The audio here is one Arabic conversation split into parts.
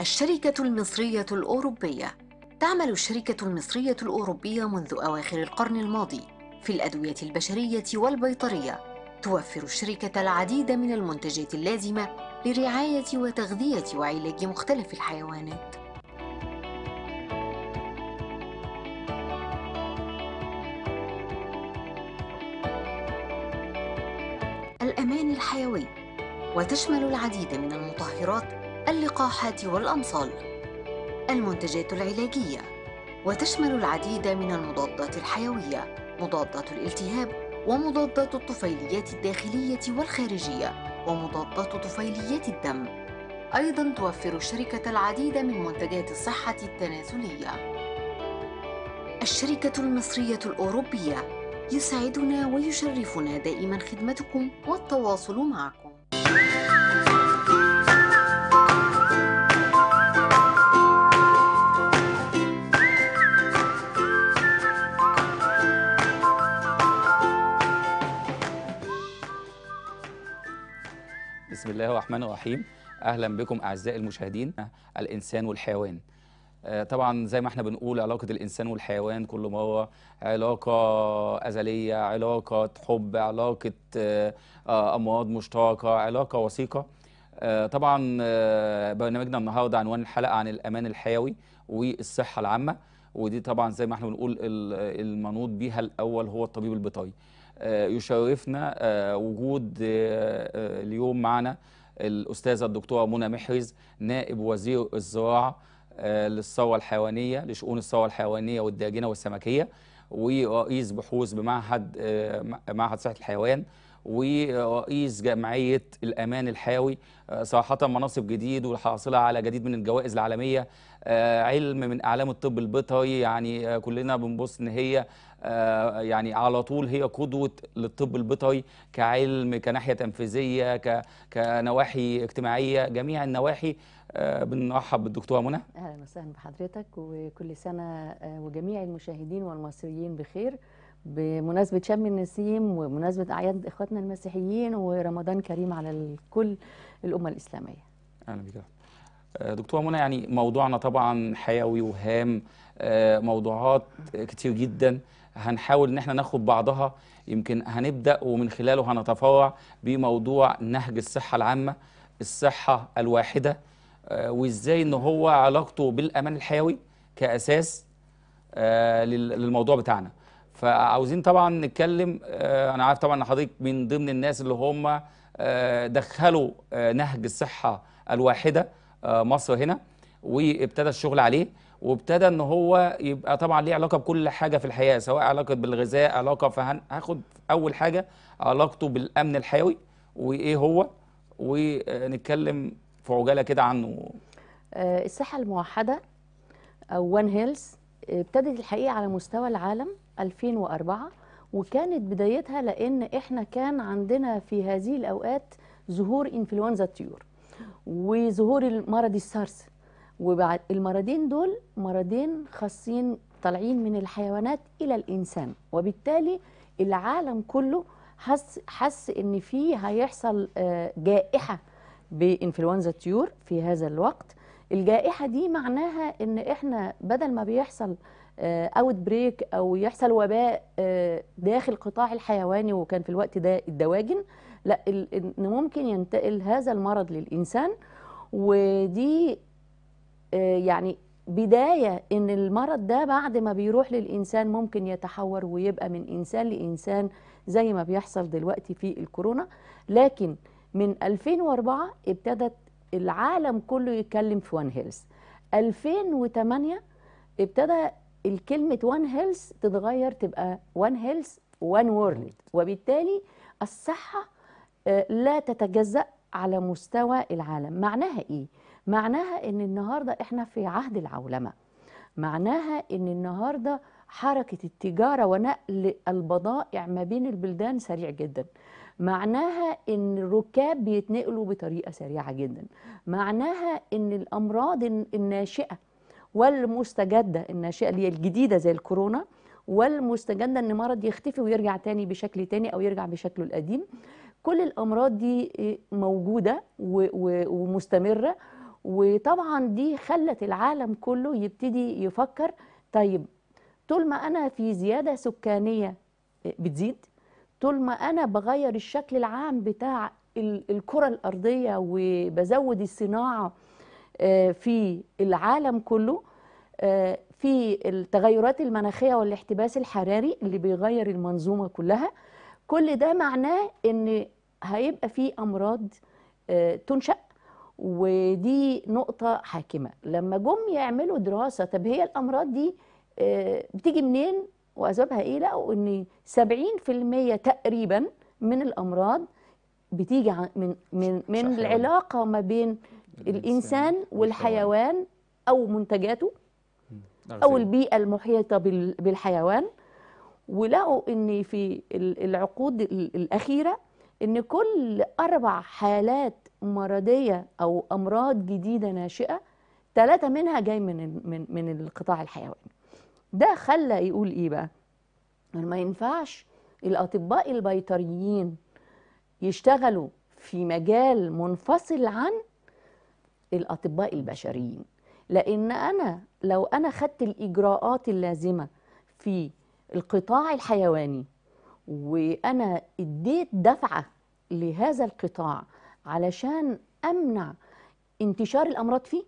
الشركة المصرية الأوروبية تعمل الشركة المصرية الأوروبية منذ أواخر القرن الماضي في الأدوية البشرية والبيطرية توفر الشركة العديد من المنتجات اللازمة لرعاية وتغذية وعلاج مختلف الحيوانات الأمان الحيوي وتشمل العديد من المطهرات اللقاحات والأمصال المنتجات العلاجية وتشمل العديد من المضادات الحيوية مضادات الالتهاب ومضادات الطفيليات الداخلية والخارجية ومضادات طفيليات الدم أيضا توفر الشركة العديد من منتجات الصحة التنازلية الشركة المصرية الأوروبية يسعدنا ويشرفنا دائما خدمتكم والتواصل معكم بسم الله الرحمن الرحيم اهلا بكم اعزائي المشاهدين الانسان والحيوان آه، طبعا زي ما احنا بنقول علاقه الانسان والحيوان كل مره علاقه ازليه علاقه حب علاقه آه، آه، امراض مشتركه علاقه وثيقه طبعا برنامجنا النهارده عنوان الحلقه عن الامان الحيوي والصحه العامه ودي طبعا زي ما احنا بنقول المنوط بيها الاول هو الطبيب البيطري آه، يشرفنا آه، وجود آه، اليوم معنا الأستاذة الدكتورة منى محرز نائب وزير الزراعة للثروة الحيوانية لشؤون الثروة الحيوانية والداجنة والسمكية ورئيس بحوث بمعهد معهد صحة الحيوان ورئيس جمعية الأمان الحيوي صراحة مناصب جديد والحاصلة على جديد من الجوائز العالمية علم من أعلام الطب البيطري يعني كلنا بنبص إن هي آه، يعني على طول هي قدوه للطب البيطري كعلم كناحيه تنفيذيه كنواحي اجتماعيه جميع النواحي آه، بنرحب بالدكتوره منى اهلا وسهلا بحضرتك وكل سنه آه، وجميع المشاهدين والمصريين بخير بمناسبة شم النسيم ومناسبة أعياد إخواتنا المسيحيين ورمضان كريم على كل الأمة الإسلامية أهلا بك دكتورة منى يعني موضوعنا طبعا حيوي وهام موضوعات كتير جدا هنحاول ان احنا ناخد بعضها يمكن هنبدا ومن خلاله هنتفرع بموضوع نهج الصحه العامه الصحه الواحده آه، وازاي ان هو علاقته بالامان الحيوي كاساس آه، للموضوع بتاعنا فعاوزين طبعا نتكلم آه، انا عارف طبعا ان حضرتك من ضمن الناس اللي هم دخلوا نهج الصحه الواحده مصر هنا وابتدى الشغل عليه وابتدى ان هو يبقى طبعا ليه علاقه بكل حاجه في الحياه سواء علاقه بالغذاء علاقه فهاخد اول حاجه علاقته بالامن الحيوي وايه هو ونتكلم في عجاله كده عنه آه، الصحه الموحده او وان هيلث ابتدت الحقيقه على مستوى العالم 2004 وكانت بدايتها لان احنا كان عندنا في هذه الاوقات ظهور انفلونزا الطيور وظهور مرض السارس وبعد المرضين دول مرضين خاصين طالعين من الحيوانات الى الانسان وبالتالي العالم كله حس حس ان في هيحصل آه، جائحه بانفلونزا الطيور في هذا الوقت الجائحه دي معناها ان احنا بدل ما بيحصل اوت آه، بريك او يحصل وباء آه، داخل القطاع الحيواني وكان في الوقت ده الدواجن لا ان ممكن ينتقل هذا المرض للانسان ودي آه، يعني بداية إن المرض ده بعد ما بيروح للإنسان ممكن يتحور ويبقى من إنسان لإنسان زي ما بيحصل دلوقتي في الكورونا لكن من 2004 ابتدت العالم كله يتكلم في وان هيلث 2008 ابتدى الكلمة وان هيلث تتغير تبقى وان هيلث وان وورلد وبالتالي الصحة آه، لا تتجزأ على مستوى العالم معناها إيه؟ معناها ان النهارده احنا في عهد العولمه معناها ان النهارده حركه التجاره ونقل البضائع ما بين البلدان سريع جدا معناها ان الركاب بيتنقلوا بطريقه سريعه جدا معناها ان الامراض الناشئه والمستجده الناشئه اللي هي الجديده زي الكورونا والمستجده ان مرض يختفي ويرجع تاني بشكل تاني او يرجع بشكله القديم كل الامراض دي إيه، موجوده ومستمره وطبعا دي خلت العالم كله يبتدي يفكر طيب طول ما انا في زياده سكانيه آه، بتزيد طول ما انا بغير الشكل العام بتاع الكره الارضيه وبزود الصناعه آه، في العالم كله آه، في التغيرات المناخيه والاحتباس الحراري اللي بيغير المنظومه كلها كل ده معناه ان هيبقى في امراض تنشأ ودي نقطة حاكمة لما جم يعملوا دراسة طب هي الأمراض دي آه، بتيجي منين وأسبابها إيه لقوا إن 70% تقريبا من الأمراض بتيجي من من من صحيح. العلاقة ما بين الإنسان والحيوان أو منتجاته نعم، أو البيئة المحيطة بالحيوان ولقوا إن في العقود الأخيرة ان كل اربع حالات مرضيه او امراض جديده ناشئه ثلاثه منها جاي من من من القطاع الحيواني ده خلى يقول ايه بقى ما ينفعش الاطباء البيطريين يشتغلوا في مجال منفصل عن الاطباء البشريين لان انا لو انا خدت الاجراءات اللازمه في القطاع الحيواني وانا اديت دفعه لهذا القطاع علشان امنع انتشار الامراض فيه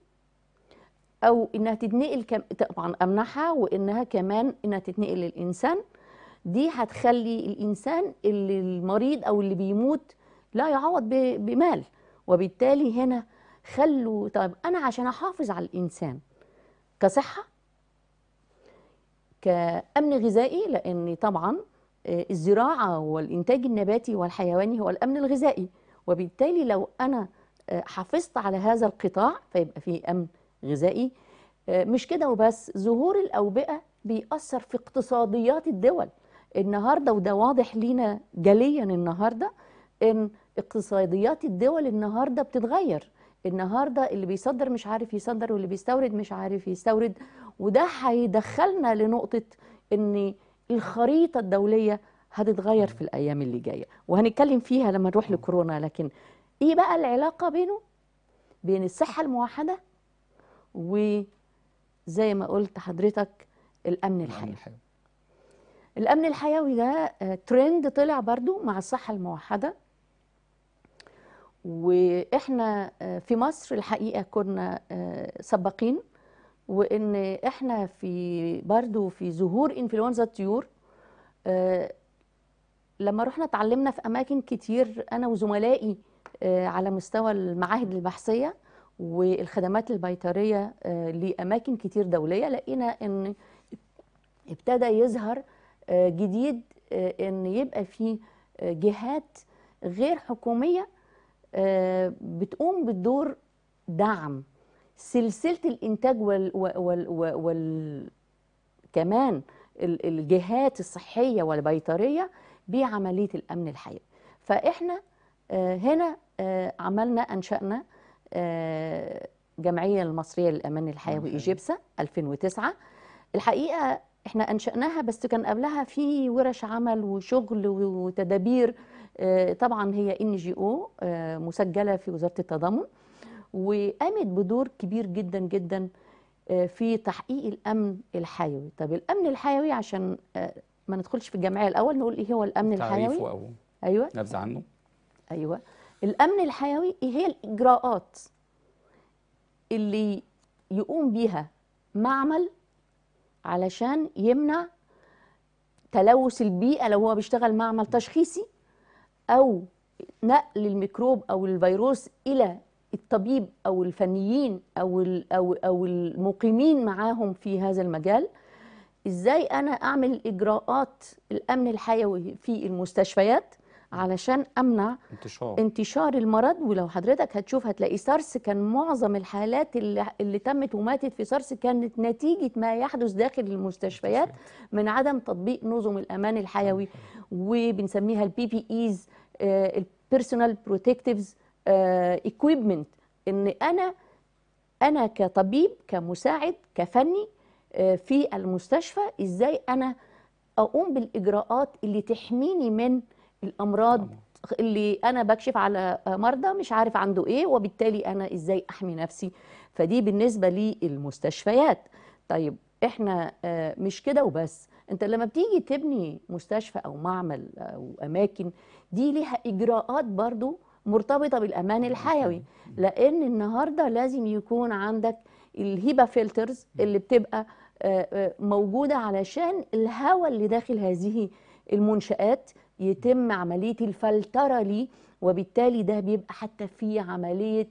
او انها تتنقل كم... طبعا امنعها وانها كمان انها تتنقل للانسان دي هتخلي الانسان اللي المريض او اللي بيموت لا يعوض ب... بمال وبالتالي هنا خلوا طيب انا عشان احافظ على الانسان كصحه كامن غذائي لان طبعا الزراعة والإنتاج النباتي والحيواني هو الأمن الغذائي وبالتالي لو أنا آه، حافظت على هذا القطاع فيبقى في أمن غذائي آه، مش كده وبس ظهور الأوبئة بيأثر في اقتصاديات الدول النهاردة وده واضح لينا جليا النهاردة إن اقتصاديات الدول النهاردة بتتغير النهاردة اللي بيصدر مش عارف يصدر واللي بيستورد مش عارف يستورد وده هيدخلنا لنقطة إن الخريطة الدولية هتتغير في الأيام اللي جاية وهنتكلم فيها لما نروح لكورونا لكن إيه بقى العلاقة بينه بين الصحة الموحدة وزي ما قلت حضرتك الأمن الحيوي الأمن الحيوي ده ترند آه، طلع برضو مع الصحة الموحدة وإحنا آه، في مصر الحقيقة كنا آه، سباقين وان احنا في برضو في ظهور انفلونزا الطيور آه، لما رحنا اتعلمنا في اماكن كتير انا وزملائي آه، على مستوى المعاهد البحثيه والخدمات البيطريه آه، لاماكن كتير دوليه لقينا ان ابتدى يظهر جديد ان يبقى في جهات غير حكوميه بتقوم بالدور دعم سلسله الانتاج وال, وال, وال, وال كمان الجهات الصحيه والبيطريه بعمليه الامن الحيوي فاحنا آه، هنا آه، عملنا انشانا آه، جمعيه المصريه للامان الحيوي ايجيبسا 2009 الحقيقه احنا انشاناها بس كان قبلها في ورش عمل وشغل وتدابير طبعا هي ان جي او مسجله في وزاره التضامن وقامت بدور كبير جدا جدا آه، في تحقيق الامن الحيوي طب الامن الحيوي عشان آه، ما ندخلش في الجمعيه الاول نقول ايه هو الامن الحيوي تعريفه او ايوه نبذه عنه ايوه الامن الحيوي ايه هي الاجراءات اللي يقوم بيها معمل علشان يمنع تلوث البيئه لو هو بيشتغل معمل تشخيصي او نقل الميكروب او الفيروس الى الطبيب او الفنيين او او او المقيمين معاهم في هذا المجال ازاي انا اعمل اجراءات الامن الحيوي في المستشفيات علشان امنع انتشار انتشار المرض ولو حضرتك هتشوف هتلاقي سارس كان معظم الحالات اللي, اللي تمت وماتت في سارس كانت نتيجه ما يحدث داخل المستشفيات من عدم تطبيق نظم الامان الحيوي وبنسميها البي بي ايز البيرسونال بروتكتيفز اكويبمنت آه، ان انا انا كطبيب كمساعد كفني آه، في المستشفى ازاي انا اقوم بالاجراءات اللي تحميني من الامراض اللي انا بكشف على مرضى مش عارف عنده ايه وبالتالي انا ازاي احمي نفسي فدي بالنسبه للمستشفيات طيب احنا آه، مش كده وبس انت لما بتيجي تبني مستشفى او معمل او اماكن دي ليها اجراءات برضو مرتبطه بالامان الحيوي لان النهارده لازم يكون عندك الهيبا فلترز اللي بتبقى آه، آه، موجوده علشان الهواء اللي داخل هذه المنشات يتم عمليه الفلتره ليه وبالتالي ده بيبقى حتى في عمليه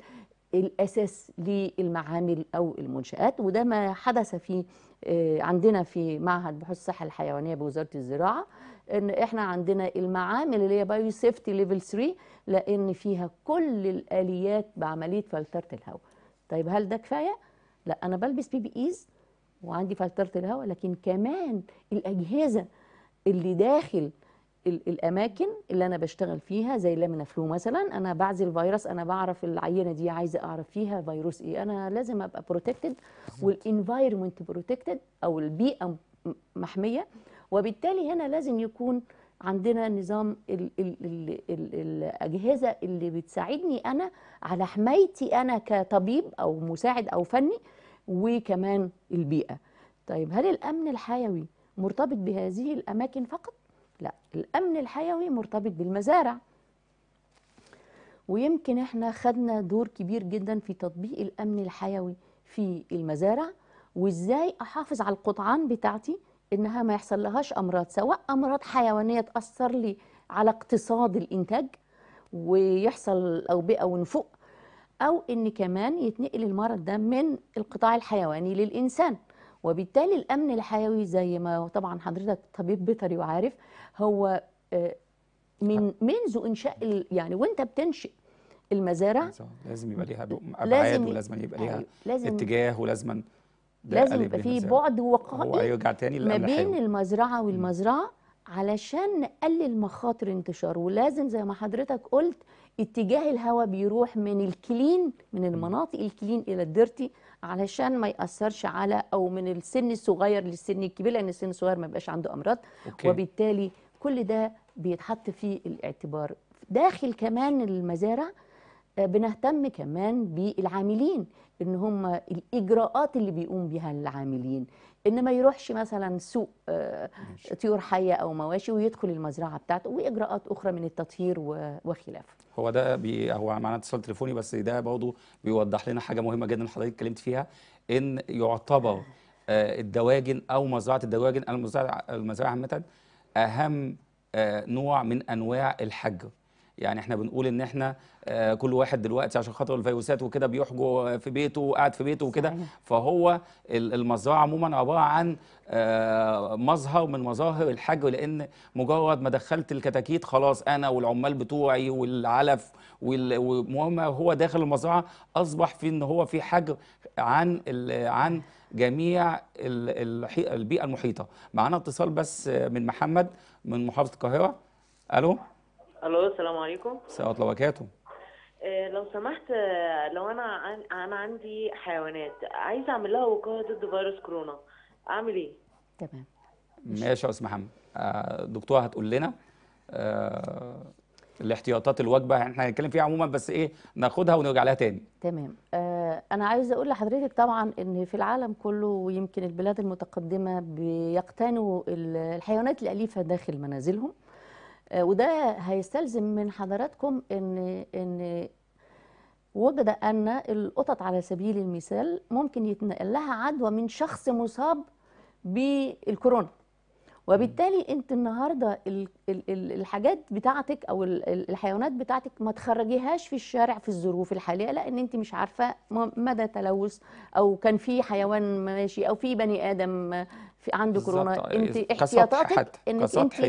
الاساس للمعامل او المنشات وده ما حدث في آه، عندنا في معهد بحوث الصحه الحيوانيه بوزاره الزراعه ان احنا عندنا المعامل اللي هي بايو سيفتي ليفل 3 لان فيها كل الاليات بعمليه فلتره الهواء طيب هل ده كفايه لا انا بلبس بي بي ايز وعندي فلتره الهواء لكن كمان الاجهزه اللي داخل الاماكن اللي انا بشتغل فيها زي اللامينا فلو مثلا انا بعزل فيروس انا بعرف العينه دي عايزه اعرف فيها فيروس ايه انا لازم ابقى بروتكتد والانفايرمنت بروتكتد او البيئه محميه وبالتالي هنا لازم يكون عندنا نظام ال ال ال الـ الأجهزة اللي بتساعدني أنا على حمايتي أنا كطبيب أو مساعد أو فني وكمان البيئة طيب هل الأمن الحيوي مرتبط بهذه الأماكن فقط؟ لا الأمن الحيوي مرتبط بالمزارع ويمكن احنا خدنا دور كبير جدا في تطبيق الأمن الحيوي في المزارع وازاي احافظ على القطعان بتاعتي انها ما يحصل لهاش امراض سواء امراض حيوانيه تاثر لي على اقتصاد الانتاج ويحصل اوبئه ونفوق او ان كمان يتنقل المرض ده من القطاع الحيواني للانسان وبالتالي الامن الحيوي زي ما طبعا حضرتك طبيب بيطري وعارف هو آه، من منذ انشاء يعني وانت بتنشئ المزارع لازم يبقى ليها ابعاد ولازم يبقى ليها يعني اتجاه ولازم لازم يبقى فيه بعد وقائي تاني ما بين المزرعه والمزرعه علشان نقلل مخاطر انتشار ولازم زي ما حضرتك قلت اتجاه الهواء بيروح من الكلين من المناطق الكلين الى الديرتي علشان ما ياثرش على او من السن الصغير للسن الكبير لان السن الصغير ما يبقاش عنده امراض أوكي. وبالتالي كل ده بيتحط في الاعتبار داخل كمان المزارع آه، بنهتم كمان بالعاملين ان هم الاجراءات اللي بيقوم بها العاملين ان ما يروحش مثلا سوق آه، طيور حيه او مواشي ويدخل المزرعه بتاعته واجراءات اخرى من التطهير وخلافه هو ده بي هو معانا اتصال تليفوني بس ده برضه بيوضح لنا حاجه مهمه جدا حضرتك اتكلمت فيها ان يعتبر آه، الدواجن او مزرعه الدواجن المزرعه المزرعه عامه اهم آه، نوع من انواع الحجر يعني احنا بنقول ان احنا آه، كل واحد دلوقتي عشان خاطر الفيروسات وكده بيحجو في بيته وقاعد في بيته وكده فهو المزرعه عموما عباره عن آه، مظهر من مظاهر الحج لان مجرد ما دخلت الكتاكيت خلاص انا والعمال بتوعي والعلف والمهم هو داخل المزرعه اصبح في ان هو في حجر عن عن جميع البيئه المحيطه معانا اتصال بس من محمد من محافظه القاهره الو الو السلام عليكم السلام ورحمه الله وبركاته آه، لو سمحت آه، لو انا انا عندي حيوانات عايزه اعمل لها وقايه ضد فيروس كورونا اعمل ايه تمام ماشي يا استاذ محمد آه، دكتوره هتقول لنا الاحتياطات الواجبه احنا هنتكلم فيها عموما بس ايه ناخدها ونرجع لها تاني تمام انا عايزه اقول لحضرتك طبعا ان في العالم كله ويمكن البلاد المتقدمه بيقتنوا الحيوانات الاليفه داخل منازلهم وده هيستلزم من حضراتكم ان ان وجد ان القطط على سبيل المثال ممكن يتنقل لها عدوى من شخص مصاب بالكورونا وبالتالي انت النهارده الحاجات بتاعتك او الحيوانات بتاعتك ما تخرجيهاش في الشارع في الظروف الحاليه لان انت مش عارفه مدى تلوث او كان في حيوان ماشي او في بني ادم في عنده كورونا انت احتياطاتك انك انت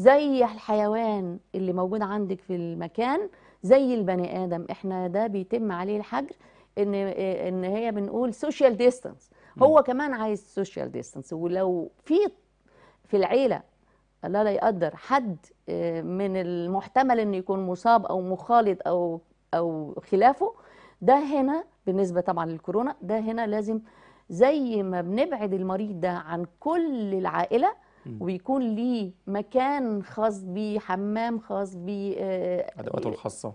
زي الحيوان اللي موجود عندك في المكان زي البني ادم احنا ده بيتم عليه الحجر ان ان هي بنقول سوشيال ديستانس هو كمان عايز سوشيال ديستانس ولو في في العيله الله لا يقدر حد آه، من المحتمل انه يكون مصاب او مخالط او او خلافه ده هنا بالنسبه طبعا للكورونا ده هنا لازم زي ما بنبعد المريض ده عن كل العائله وبيكون ليه مكان خاص بيه حمام خاص بيه آه، ادواته الخاصه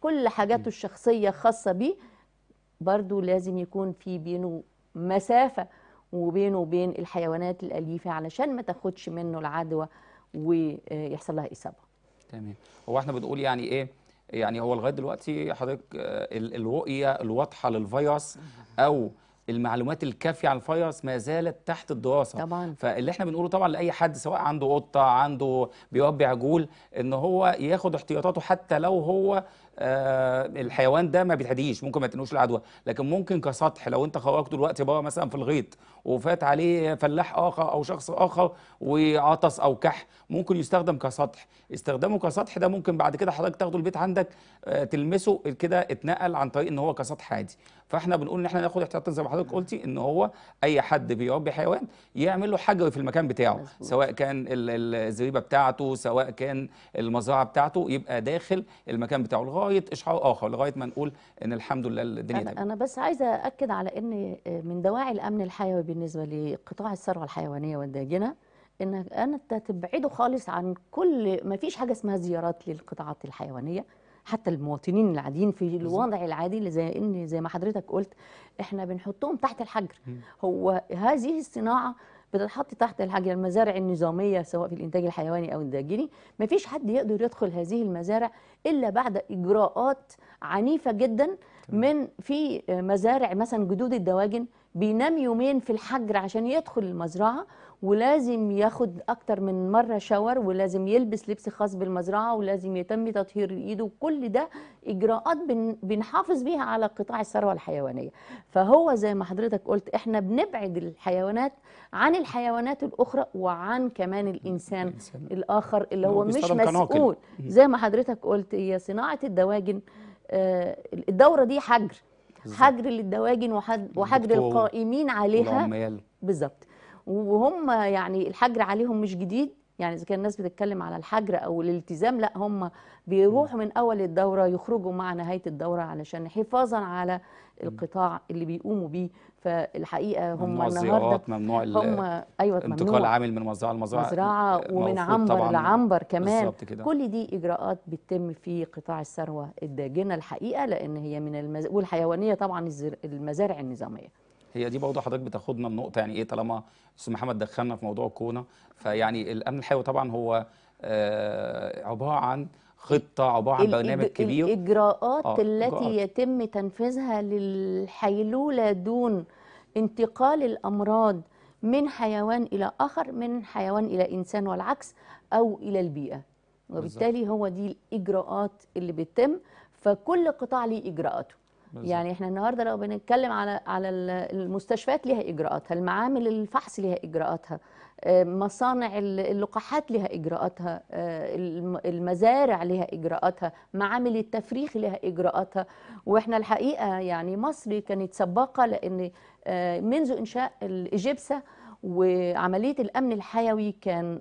كل حاجاته الشخصيه خاصه بيه برضو لازم يكون في بينه مسافه وبينه وبين الحيوانات الاليفه علشان ما تاخدش منه العدوى ويحصل لها اصابه تمام هو احنا بنقول يعني ايه يعني هو لغايه دلوقتي حضرتك آه، الرؤيه الواضحه للفيروس او المعلومات الكافيه عن الفيروس ما زالت تحت الدراسه طبعا فاللي احنا بنقوله طبعا لاي حد سواء عنده قطه عنده بيربي عجول ان هو ياخد احتياطاته حتى لو هو آه، الحيوان ده ما بيتهديش ممكن ما تنقوش العدوى لكن ممكن كسطح لو انت خرجت دلوقتي بره مثلا في الغيط وفات عليه فلاح اخر او شخص اخر وعطس او كح ممكن يستخدم كسطح استخدامه كسطح ده ممكن بعد كده حضرتك تاخده البيت عندك آه، تلمسه كده اتنقل عن طريق ان هو كسطح عادي فاحنا بنقول ان احنا ناخد احتياطات زي ما حضرتك قلتي ان هو اي حد بيربي حيوان يعمل له حجر في المكان بتاعه مزبوط. سواء كان الزريبه بتاعته سواء كان المزرعه بتاعته يبقى داخل المكان بتاعه الغاء لغايه اشعار اخر لغايه ما نقول ان الحمد لله الدنيا أنا, أنا بس عايزه اكد على ان آه، من دواعي الامن الحيوي بالنسبه لقطاع الثروه الحيوانيه والداجنه انك انا تبعده خالص عن كل ما فيش حاجه اسمها زيارات للقطاعات الحيوانيه حتى المواطنين العاديين في الوضع العادي زي ان زي ما حضرتك قلت احنا بنحطهم تحت الحجر هو هذه الصناعه بتتحط تحت الحاجة المزارع النظامية سواء في الإنتاج الحيواني أو ما مفيش حد يقدر يدخل هذه المزارع إلا بعد إجراءات عنيفة جدا من في مزارع مثلا جدود الدواجن بينام يومين في الحجر عشان يدخل المزرعة ولازم ياخد اكتر من مره شاور ولازم يلبس لبس خاص بالمزرعه ولازم يتم تطهير ايده كل ده اجراءات بن بنحافظ بيها على قطاع الثروه الحيوانيه فهو زي ما حضرتك قلت احنا بنبعد الحيوانات عن الحيوانات الاخرى وعن كمان الانسان الاخر اللي هو مش مسؤول زي ما حضرتك قلت هي صناعه الدواجن آه، الدوره دي حجر حجر للدواجن وحجر القائمين عليها بالظبط وهم يعني الحجر عليهم مش جديد يعني اذا كان الناس بتتكلم على الحجر او الالتزام لا هم بيروحوا من اول الدوره يخرجوا مع نهايه الدوره علشان حفاظا على القطاع اللي بيقوموا بيه فالحقيقه هم ممنوع النهارده ممنوع هم ايوه انتقال عامل من مزرعه لمزرعه مزرعه ومن عنبر لعنبر كمان كل دي اجراءات بتتم في قطاع الثروه الداجنه الحقيقه لان هي من المز... والحيوانيه طبعا المزارع النظاميه هي دي برضه حضرتك بتاخدنا النقطه يعني ايه طالما استاذ محمد دخلنا في موضوع الكورونا فيعني الامن الحيوي طبعا هو آه عباره عن خطه عباره عن برنامج كبير الاجراءات آه التي إجراءات. يتم تنفيذها للحيلوله دون انتقال الامراض من حيوان الى اخر من حيوان الى انسان والعكس او الى البيئه وبالتالي هو دي الاجراءات اللي بتتم فكل قطاع ليه اجراءاته بالزبط. يعني احنا النهارده لو بنتكلم على على المستشفيات ليها اجراءاتها المعامل الفحص ليها اجراءاتها آه، مصانع اللقاحات لها اجراءاتها آه، المزارع لها اجراءاتها معامل التفريخ لها اجراءاتها واحنا الحقيقه يعني مصر كانت سباقه لان آه، منذ انشاء الاجبسه وعمليه الامن الحيوي كان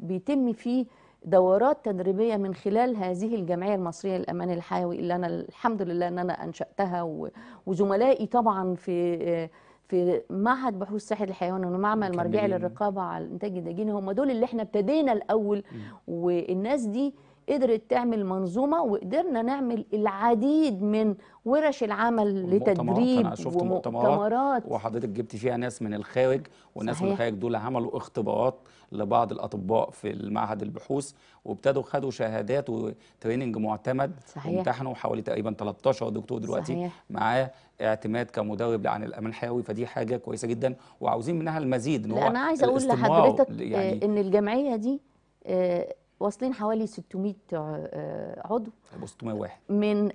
بيتم فيه دورات تدريبيه من خلال هذه الجمعيه المصريه للامان الحيوي اللي انا الحمد لله ان انا انشاتها وزملائي طبعا في في معهد بحوث صحه الحيوان ومعمل مرجعي للرقابه على الانتاج الدجيني هم دول اللي احنا ابتدينا الاول والناس دي قدرت تعمل منظومه وقدرنا نعمل العديد من ورش العمل لتدريب أنا شفت ومؤتمرات وحضرتك جبت فيها ناس من الخارج وناس صحيح. من الخارج دول عملوا اختبارات لبعض الاطباء في المعهد البحوث وابتدوا خدوا شهادات وتريننج معتمد صحيح. وامتحنوا حوالي تقريبا 13 دكتور دلوقتي صحيح. معاه اعتماد كمدرب عن الامن الحيوي فدي حاجه كويسه جدا وعاوزين منها المزيد ان هو انا عايز اقول لحضرتك يعني آه، ان الجمعيه دي آه، واصلين حوالي 600 آه، آه، عضو 601 من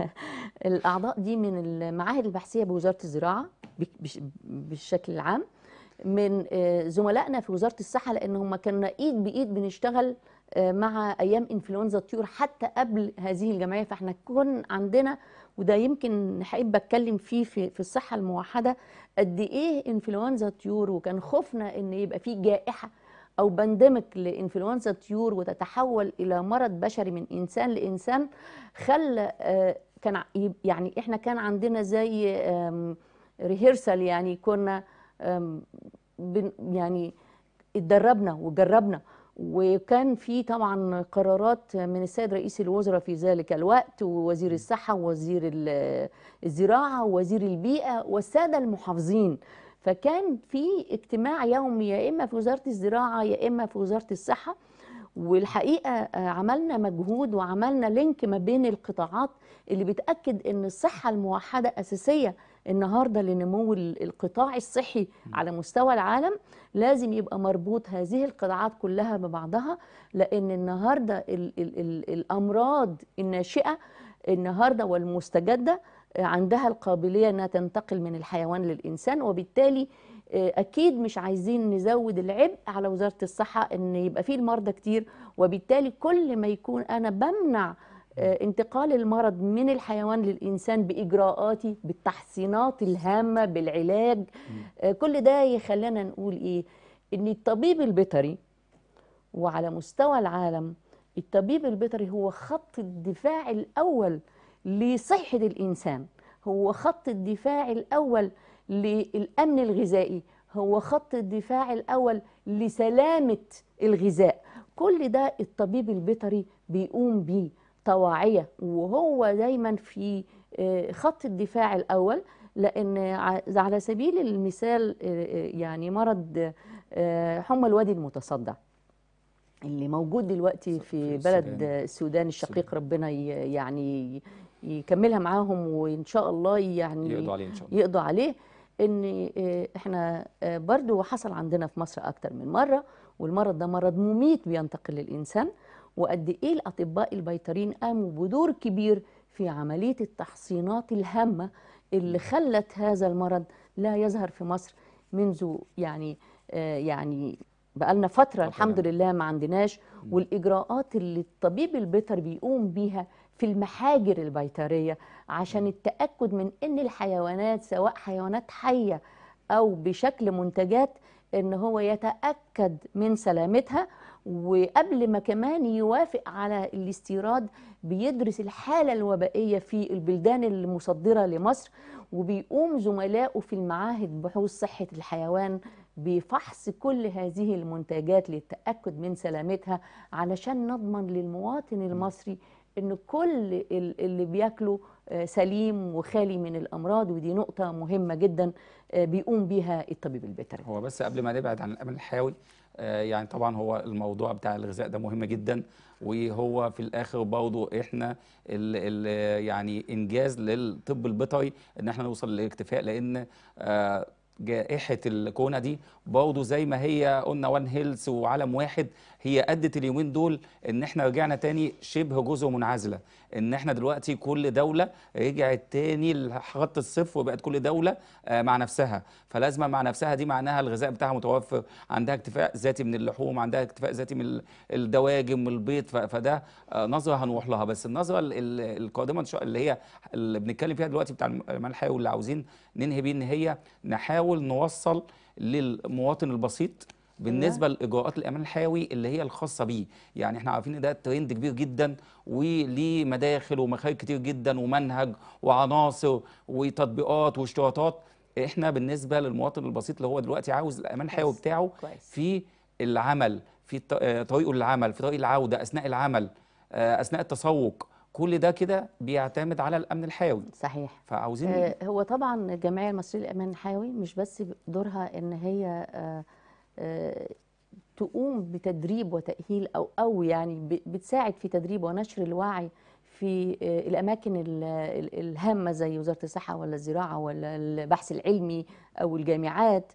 الاعضاء دي من المعاهد البحثيه بوزاره الزراعه بالشكل العام من آه، زملائنا في وزاره الصحه لان هم كنا ايد بايد بنشتغل مع ايام انفلونزا الطيور حتى قبل هذه الجمعيه فاحنا كنا عندنا وده يمكن حابب اتكلم فيه في, في الصحه الموحده قد ايه انفلونزا الطيور وكان خوفنا ان يبقى في جائحه أو بندمك لإنفلونزا طيور وتتحول إلى مرض بشري من إنسان لإنسان خلى آه، كان يعني إحنا كان عندنا زي ريهرسال يعني كنا يعني اتدربنا وجربنا وكان في طبعا قرارات من السيد رئيس الوزراء في ذلك الوقت ووزير الصحه ووزير الزراعه ووزير البيئه والساده المحافظين فكان في اجتماع يومي يا اما في وزاره الزراعه يا اما في وزاره الصحه والحقيقه آه، عملنا مجهود وعملنا لينك ما بين القطاعات اللي بتاكد ان الصحه الموحده اساسيه النهارده لنمو القطاع الصحي على مستوى العالم لازم يبقى مربوط هذه القطاعات كلها ببعضها لان النهارده الامراض الناشئه النهارده والمستجده عندها القابلية أنها تنتقل من الحيوان للإنسان وبالتالي آه، أكيد مش عايزين نزود العبء على وزارة الصحة أن يبقى فيه المرضى كتير وبالتالي كل ما يكون أنا بمنع آه، انتقال المرض من الحيوان للإنسان بإجراءاتي بالتحصينات الهامة بالعلاج آه، كل ده يخلينا نقول إيه أن الطبيب البيطري وعلى مستوى العالم الطبيب البيطري هو خط الدفاع الأول لصحة الإنسان هو خط الدفاع الأول للأمن الغذائي هو خط الدفاع الأول لسلامة الغذاء كل ده الطبيب البيطري بيقوم بيه طواعية وهو دايما في آه، خط الدفاع الأول لأن على سبيل المثال آه، آه، يعني مرض حمى الوادي المتصدع اللي موجود دلوقتي في بلد السودان الشقيق ربنا يعني يكملها معاهم وان شاء الله يعني يقضوا عليه ان شاء الله يقضوا عليه ان آه، احنا آه، برضو حصل عندنا في مصر اكتر من مره والمرض ده مرض مميت بينتقل للانسان وقد ايه الاطباء البيطريين قاموا بدور كبير في عمليه التحصينات الهامه اللي خلت هذا المرض لا يظهر في مصر منذ يعني يعني يعني بقالنا فتره الحمد يعني. لله ما عندناش والاجراءات اللي الطبيب البيطري بيقوم بيها في المحاجر البيطريه عشان التاكد من ان الحيوانات سواء حيوانات حيه او بشكل منتجات ان هو يتاكد من سلامتها وقبل ما كمان يوافق على الاستيراد بيدرس الحاله الوبائيه في البلدان المصدره لمصر وبيقوم زملائه في المعاهد بحوث صحه الحيوان بفحص كل هذه المنتجات للتاكد من سلامتها علشان نضمن للمواطن المصري ان كل اللي بياكله آه، سليم وخالي من الامراض ودي نقطه مهمه جدا آه، بيقوم بيها الطبيب البيطري هو بس قبل ما نبعد عن الامل الحيوي آه، يعني طبعا هو الموضوع بتاع الغذاء ده مهم جدا وهو في الاخر برضه احنا الـ الـ يعني انجاز للطب البيطري ان احنا نوصل للاكتفاء لان جائحه الكورونا دي برضه زي ما هي قلنا وان هيلث وعالم واحد هي ادت اليومين دول ان احنا رجعنا تاني شبه جزء منعزله ان احنا دلوقتي كل دوله رجعت تاني لخط الصفر وبقت كل دوله آه، مع نفسها فلازمه مع نفسها دي معناها الغذاء بتاعها متوفر عندها اكتفاء ذاتي من اللحوم عندها اكتفاء ذاتي من الدواجن والبيض فده آه، نظره هنروح لها بس النظره القادمه اللي هي اللي بنتكلم فيها دلوقتي بتاع الحيوي واللي عاوزين ننهي بيه ان هي نحاول نوصل للمواطن البسيط بالنسبه لاجراءات الامان الحيوي اللي هي الخاصه بيه يعني احنا عارفين ان ده ترند كبير جدا وليه مداخل ومخارج كتير جدا ومنهج وعناصر وتطبيقات واشتراطات احنا بالنسبه للمواطن البسيط اللي هو دلوقتي عاوز الامان الحيوي بتاعه في العمل في آه، طريقه للعمل في طريق العوده اثناء العمل آه، اثناء التسوق كل ده كده بيعتمد على الامن الحيوي صحيح فعاوزين آه هو طبعا الجمعيه المصريه للامان الحيوي مش بس دورها ان هي آه آه تقوم بتدريب وتاهيل او او يعني بتساعد في تدريب ونشر الوعي في آه، الاماكن الهامه زي وزاره الصحه ولا الزراعه ولا البحث العلمي او الجامعات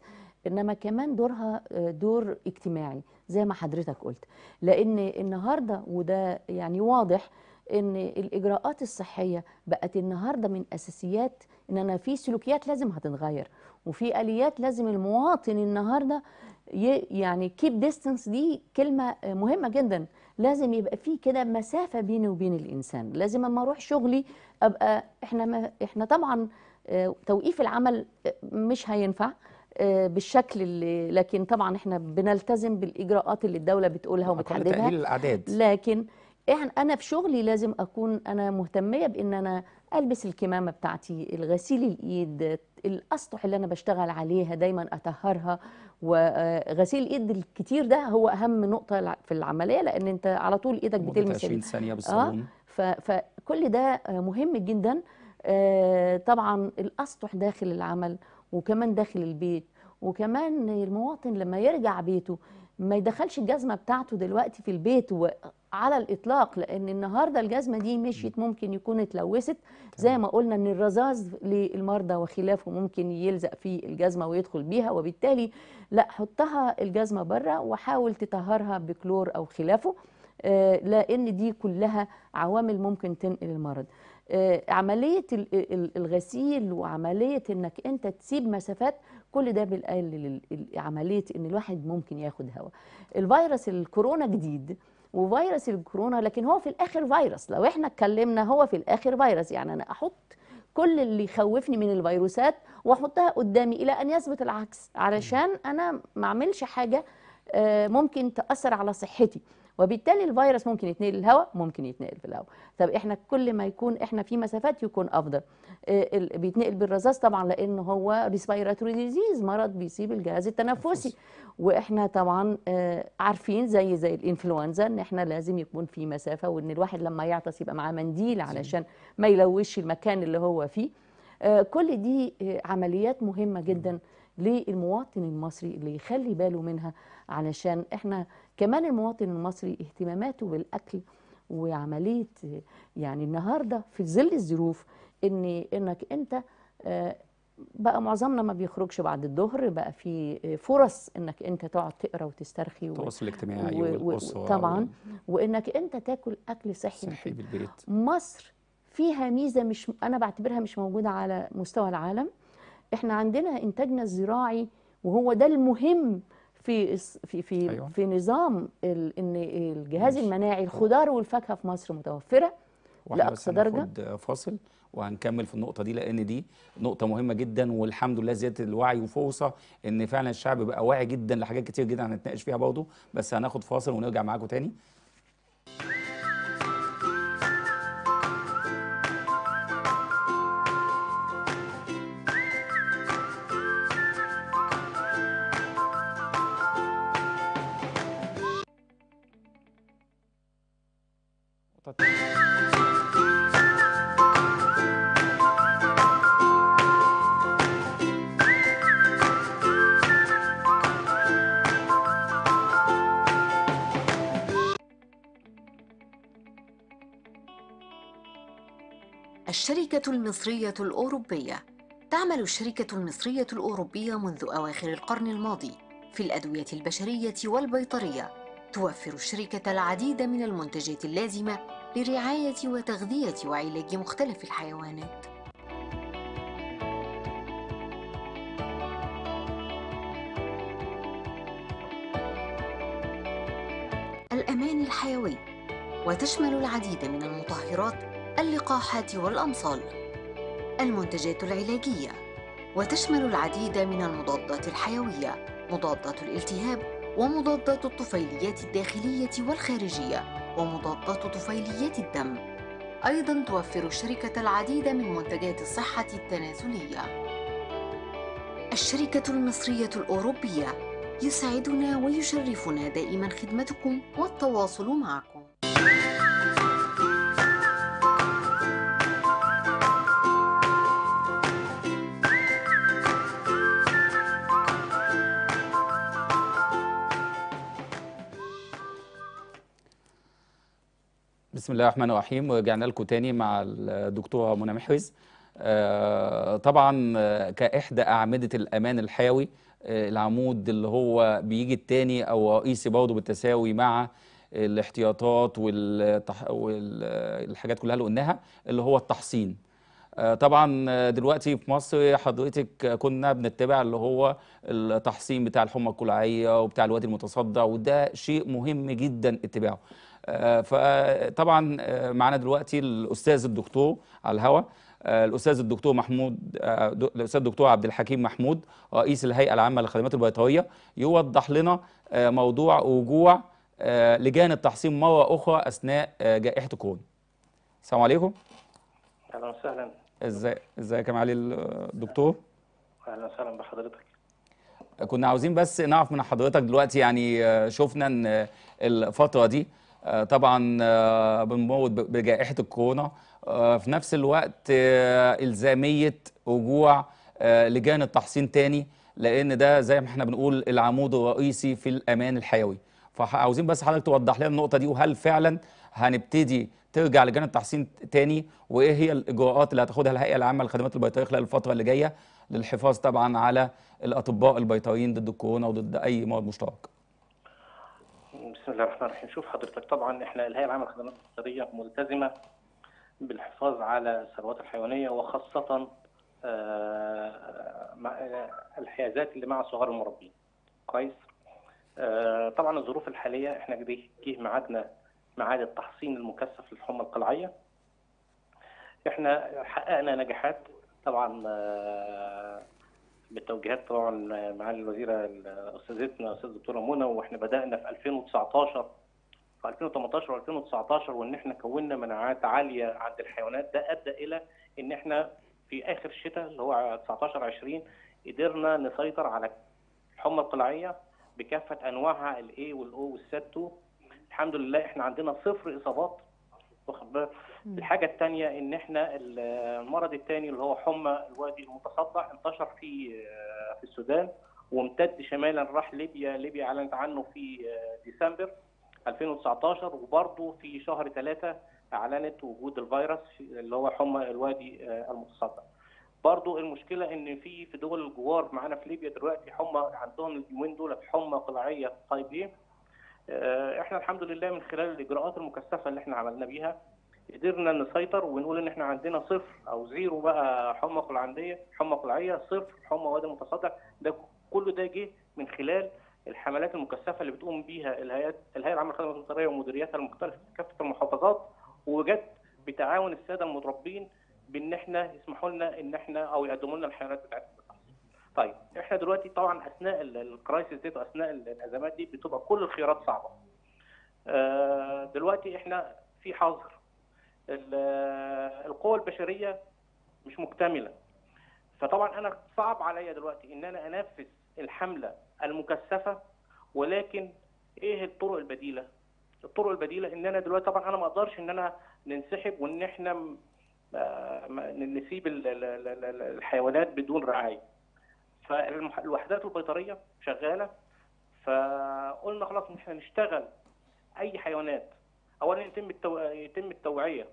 انما كمان دورها آه، دور اجتماعي زي ما حضرتك قلت لان النهارده وده يعني واضح ان الاجراءات الصحيه بقت النهارده من اساسيات ان انا في سلوكيات لازم هتتغير وفي اليات لازم المواطن النهارده يعني كيب ديستنس دي كلمه مهمه جدا لازم يبقى في كده مسافه بيني وبين الانسان لازم اما اروح شغلي ابقى احنا ما احنا طبعا آه، توقيف العمل آه، مش هينفع آه، بالشكل اللي لكن طبعا احنا بنلتزم بالاجراءات اللي الدوله بتقولها وبتحددها تقليل الاعداد لكن يعني انا في شغلي لازم اكون انا مهتميه بان انا البس الكمامه بتاعتي الغسيل الايد الاسطح اللي انا بشتغل عليها دايما اطهرها وغسيل الايد الكتير ده هو اهم نقطه في العمليه لان انت على طول ايدك بتلمس 20 ثانيه آه، بالصابون آه فكل ده مهم جدا آه طبعا الاسطح داخل العمل وكمان داخل البيت وكمان المواطن لما يرجع بيته ما يدخلش الجزمه بتاعته دلوقتي في البيت على الاطلاق لان النهارده الجزمه دي مشيت ممكن يكون اتلوثت زي ما قلنا ان الرذاذ للمرضى وخلافه ممكن يلزق في الجزمه ويدخل بيها وبالتالي لا حطها الجزمه بره وحاول تطهرها بكلور او خلافه آه، لان دي كلها عوامل ممكن تنقل المرض آه، عمليه الغسيل وعمليه انك انت تسيب مسافات كل ده بيقلل عمليه ان الواحد ممكن ياخد هواء الفيروس الكورونا جديد وفيروس الكورونا لكن هو في الاخر فيروس لو احنا اتكلمنا هو في الاخر فيروس يعني انا احط كل اللي يخوفني من الفيروسات واحطها قدامي الى ان يثبت العكس علشان انا ما اعملش حاجه آه، ممكن تاثر على صحتي وبالتالي الفيروس ممكن يتنقل الهواء ممكن يتنقل في الهواء طب احنا كل ما يكون احنا في مسافات يكون افضل آه، بيتنقل بالرذاذ طبعا لان هو ريسبيراتوري ديزيز مرض بيصيب الجهاز التنفسي واحنا طبعا آه، عارفين زي زي الانفلونزا ان احنا لازم يكون في مسافه وان الواحد لما يعطس يبقى معاه منديل علشان ما يلوش المكان اللي هو فيه آه، كل دي عمليات مهمه جدا للمواطن المصري اللي يخلي باله منها علشان احنا كمان المواطن المصري اهتماماته بالاكل وعمليه يعني النهارده في ظل الظروف ان انك انت آه، بقى معظمنا ما بيخرجش بعد الظهر بقى في فرص انك انت تقعد تقرا وتسترخي التواصل الاجتماعي و... طبعا وانك انت تاكل اكل صحي صحي بالبيت مصر فيها ميزه مش انا بعتبرها مش موجوده على مستوى العالم احنا عندنا انتاجنا الزراعي وهو ده المهم في في في, أيوة. في نظام ان الجهاز ماشي. المناعي الخضار والفاكهه في مصر متوفره لاقصى درجه فاصل وهنكمل في النقطة دي لأن دي نقطة مهمة جدا والحمد لله زيادة الوعي وفرصة إن فعلا الشعب بقى واعي جدا لحاجات كتير جدا هنتناقش فيها برضه بس هناخد فاصل ونرجع معاكم تاني. الشركة المصرية الأوروبية تعمل الشركة المصرية الأوروبية منذ أواخر القرن الماضي في الأدوية البشرية والبيطرية توفر الشركة العديد من المنتجات اللازمة لرعاية وتغذية وعلاج مختلف الحيوانات الأمان الحيوي وتشمل العديد من المطهرات اللقاحات والأمصال المنتجات العلاجية وتشمل العديد من المضادات الحيوية مضادات الالتهاب ومضادات الطفيليات الداخلية والخارجية ومضادات طفيليات الدم أيضا توفر الشركة العديد من منتجات الصحة التنازلية الشركة المصرية الأوروبية يسعدنا ويشرفنا دائما خدمتكم والتواصل معكم بسم الله الرحمن الرحيم ورجعنا لكم تاني مع الدكتوره منى محرز آه، طبعا آه، كاحدى اعمده الامان الحيوي آه، العمود اللي هو بيجي التاني او رئيسي برضه بالتساوي مع الاحتياطات والتح... والحاجات كلها اللي قلناها اللي هو التحصين طبعا دلوقتي في مصر حضرتك كنا بنتبع اللي هو التحصين بتاع الحمى الكلعيه وبتاع الوادي المتصدع وده شيء مهم جدا اتباعه آه، فطبعا آه، معانا دلوقتي الاستاذ الدكتور على الهواء آه، الاستاذ الدكتور محمود الاستاذ الدكتور عبد الحكيم محمود رئيس الهيئه العامه للخدمات البيطريه يوضح لنا موضوع وجوع لجان التحصين مره اخرى اثناء جائحه كورونا. السلام عليكم. اهلا وسهلا. ازاي ازيك يا معالي الدكتور؟ اهلا وسهلا بحضرتك. كنا عاوزين بس نعرف من حضرتك دلوقتي يعني شفنا ان الفتره دي آه، طبعا آه، بنموت بجائحه الكورونا آه، في نفس الوقت الزاميه رجوع لجان التحصين تاني لان ده زي ما احنا بنقول العمود الرئيسي في الامان الحيوي فعاوزين بس حضرتك توضح لنا النقطه دي وهل فعلا هنبتدي ترجع لجان التحصين تاني وايه هي الاجراءات اللي هتاخدها الهيئه العامه للخدمات البيطريه خلال الفتره اللي جايه للحفاظ طبعا على الاطباء البيطريين ضد الكورونا وضد اي مرض مشترك بسم الله الرحمن الرحيم شوف حضرتك طبعا احنا الهيئه العامه للخدمات الاقتصاديه ملتزمه بالحفاظ على الثروات الحيوانيه وخاصه آه، الحيازات اللي مع صغار المربين كويس آه، طبعا الظروف الحاليه احنا جه ميعادنا ميعاد التحصين المكثف للحمى القلعيه احنا حققنا نجاحات طبعا آه، بالتوجيهات طبعا معالي الوزيره استاذتنا استاذ الدكتوره منى واحنا بدانا في 2019 في 2018 و2019 وان احنا كونا مناعات عاليه عند الحيوانات ده ادى الى ان احنا في اخر الشتاء اللي هو 19 20 قدرنا نسيطر على الحمى القلاعيه بكافه انواعها الاي والاو والساتو الحمد لله احنا عندنا صفر اصابات واخد بالك الحاجه الثانيه ان احنا المرض الثاني اللي هو حمى الوادي المتصدع انتشر في آه، في السودان وامتد شمالا راح ليبيا ليبيا اعلنت عنه في آه، ديسمبر 2019 وبرضه في شهر ثلاثة اعلنت وجود الفيروس اللي هو حمى الوادي آه، المتصدع برضه المشكله ان في في دول الجوار معانا في ليبيا دلوقتي حمى عندهم اليومين دول حمى قلاعيه طيب ايه احنا الحمد لله من خلال الاجراءات المكثفه اللي احنا عملنا بيها قدرنا نسيطر ونقول ان احنا عندنا صفر او زيرو بقى حمى قلعنديه حمى قلعيه صفر حمى وادي متصدع ده كله ده جه من خلال الحملات المكثفه اللي بتقوم بيها الهيئات الهيئه العامه للخدمات المصرية ومديرياتها المختلفه في كافه المحافظات وجت بتعاون الساده المتربين بان احنا يسمحوا لنا ان احنا او يقدموا لنا الحيوانات بتاعتنا طيب احنا دلوقتي طبعا اثناء الكرايسيس دي واثناء الازمات دي بتبقى كل الخيارات صعبه. آه، دلوقتي احنا في حظر القوى البشريه مش مكتمله فطبعا انا صعب عليا دلوقتي ان انا انفذ الحمله المكثفه ولكن ايه الطرق البديله الطرق البديله ان انا دلوقتي طبعا انا ما اقدرش ان انا ننسحب وان احنا آه، نسيب الحيوانات بدون رعايه فالوحدات البيطريه شغاله فقلنا خلاص ان احنا نشتغل اي حيوانات اولا يتم التو... يتم التوعيه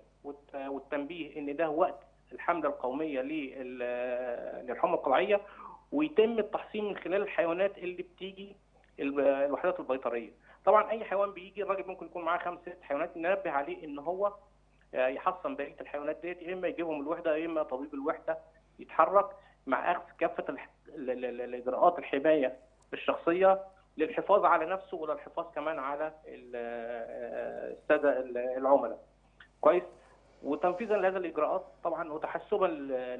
والتنبيه ان ده وقت الحمله القوميه للحمى القلعيه ويتم التحصين من خلال الحيوانات اللي بتيجي الوحدات البيطريه طبعا اي حيوان بيجي الراجل ممكن يكون معاه خمس ست حيوانات ننبه عليه ان هو آه، يحصن بقيه الحيوانات ديت يا اما يجيبهم الوحده يا اما طبيب الوحده يتحرك مع اخذ كافه الاجراءات الحمايه الشخصيه للحفاظ على نفسه وللحفاظ كمان على الساده العملاء كويس وتنفيذا لهذا الاجراءات طبعا وتحسبا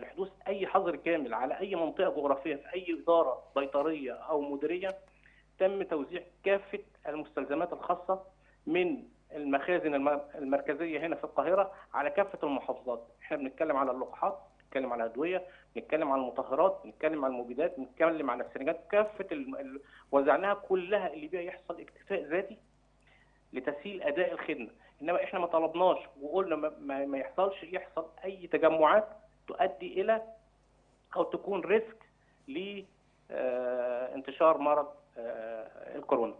لحدوث اي حظر كامل على اي منطقه جغرافيه في اي اداره بيطريه او مديريه تم توزيع كافه المستلزمات الخاصه من المخازن المركزيه هنا في القاهره على كافه المحافظات احنا بنتكلم على اللقاحات بنتكلم على ادويه بنتكلم على المطهرات بنتكلم على المبيدات بنتكلم على السرنجات كافه ال... وزعناها كلها اللي بيها يحصل اكتفاء ذاتي لتسهيل اداء الخدمه انما احنا ما طلبناش وقلنا ما, ما يحصلش يحصل اي تجمعات تؤدي الى او تكون ريسك لانتشار آه، مرض آه، الكورونا